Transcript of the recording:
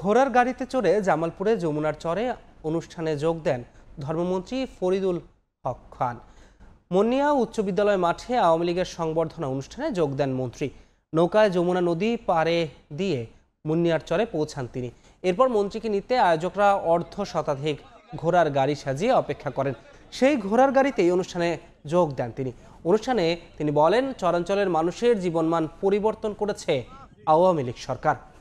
ঘোড়ার গাড়িতে চড়ে জামালপুরে যমুনার চরে অনুষ্ঠানে যোগ দেন ধর্মমন্ত্রী ফরিদুল হক খান মনিয়া উচ্চ বিদ্যালয় মাঠে আওয়ামী লীগের সংবর্ধনা অনুষ্ঠানে যোগ দেন মন্ত্রী নৌকায় যমুনা নদী পারে দিয়ে মুন্নিয়ার চরে পৌঁছান তিনি এরপর মন্ত্রীকে নিতে আয়োজকরা অর্ধ শতাধিক ঘোড়ার গাড়ি সাজিয়ে অপেক্ষা করেন সেই ঘোড়ার গাড়িতেই অনুষ্ঠানে যোগ দেন তিনি অনুষ্ঠানে তিনি বলেন চরাঞ্চলের মানুষের জীবনমান পরিবর্তন করেছে আওয়ামী লীগ সরকার